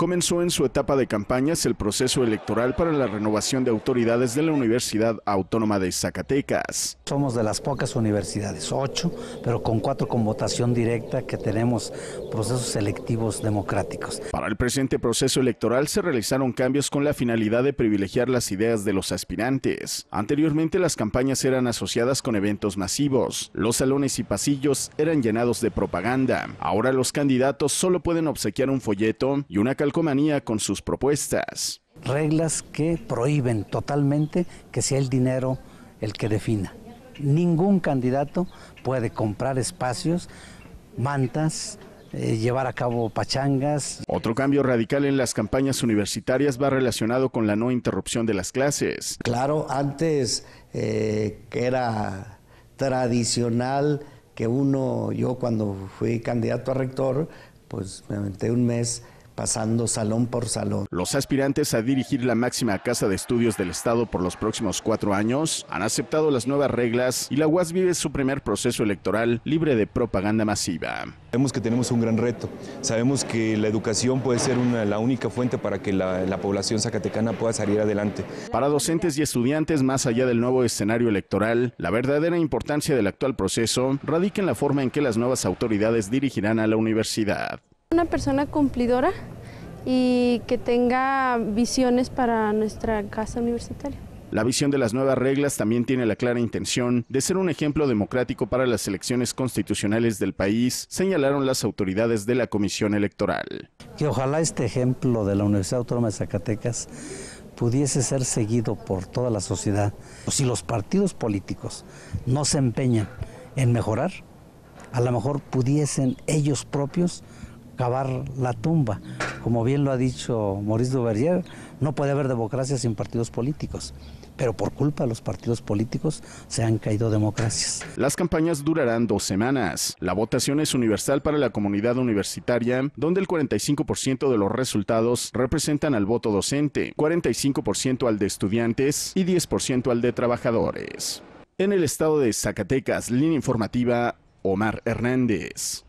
comenzó en su etapa de campañas el proceso electoral para la renovación de autoridades de la Universidad Autónoma de Zacatecas. Somos de las pocas universidades, ocho, pero con cuatro con votación directa que tenemos procesos electivos democráticos. Para el presente proceso electoral se realizaron cambios con la finalidad de privilegiar las ideas de los aspirantes. Anteriormente las campañas eran asociadas con eventos masivos, los salones y pasillos eran llenados de propaganda. Ahora los candidatos solo pueden obsequiar un folleto y una calcomanía con sus propuestas. Reglas que prohíben totalmente que sea el dinero el que defina ningún candidato puede comprar espacios, mantas, eh, llevar a cabo pachangas. Otro cambio radical en las campañas universitarias va relacionado con la no interrupción de las clases. Claro, antes eh, era tradicional que uno, yo cuando fui candidato a rector, pues me un mes pasando salón por salón. Los aspirantes a dirigir la máxima casa de estudios del Estado por los próximos cuatro años han aceptado las nuevas reglas y la UAS vive su primer proceso electoral libre de propaganda masiva. Sabemos que tenemos un gran reto, sabemos que la educación puede ser la única fuente para que la población zacatecana pueda salir adelante. Para docentes y estudiantes, más allá del nuevo escenario electoral, la verdadera importancia del actual proceso radica en la forma en que las nuevas autoridades dirigirán a la universidad persona cumplidora y que tenga visiones para nuestra casa universitaria. La visión de las nuevas reglas también tiene la clara intención de ser un ejemplo democrático para las elecciones constitucionales del país, señalaron las autoridades de la Comisión Electoral. Que ojalá este ejemplo de la Universidad Autónoma de Zacatecas pudiese ser seguido por toda la sociedad. Si los partidos políticos no se empeñan en mejorar, a lo mejor pudiesen ellos propios cavar la tumba. Como bien lo ha dicho Maurice Duverger, no puede haber democracia sin partidos políticos pero por culpa de los partidos políticos se han caído democracias. Las campañas durarán dos semanas. La votación es universal para la comunidad universitaria, donde el 45% de los resultados representan al voto docente, 45% al de estudiantes y 10% al de trabajadores. En el estado de Zacatecas, línea informativa, Omar Hernández.